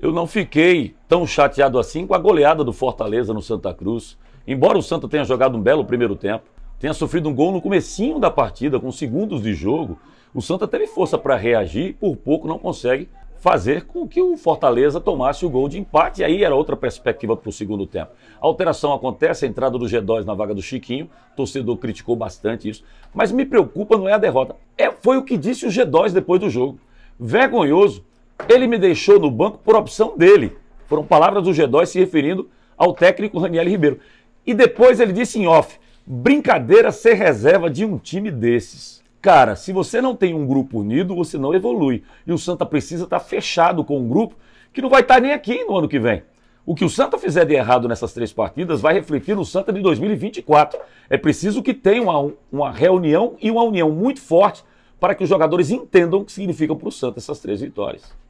eu não fiquei tão chateado assim com a goleada do Fortaleza no Santa Cruz. Embora o Santa tenha jogado um belo primeiro tempo, tenha sofrido um gol no comecinho da partida, com segundos de jogo, o Santa teve força para reagir, por pouco não consegue fazer com que o Fortaleza tomasse o gol de empate. E aí era outra perspectiva para o segundo tempo. A alteração acontece, a entrada do G2 na vaga do Chiquinho, o torcedor criticou bastante isso. Mas me preocupa não é a derrota, é, foi o que disse o G2 depois do jogo. Vergonhoso ele me deixou no banco por opção dele. Foram palavras do G2 se referindo ao técnico Raniel Ribeiro. E depois ele disse em off: brincadeira ser reserva de um time desses. Cara, se você não tem um grupo unido, você não evolui. E o Santa precisa estar tá fechado com um grupo que não vai estar tá nem aqui no ano que vem. O que o Santa fizer de errado nessas três partidas vai refletir no Santa de 2024. É preciso que tenha uma, uma reunião e uma união muito forte para que os jogadores entendam o que significam para o Santa essas três vitórias.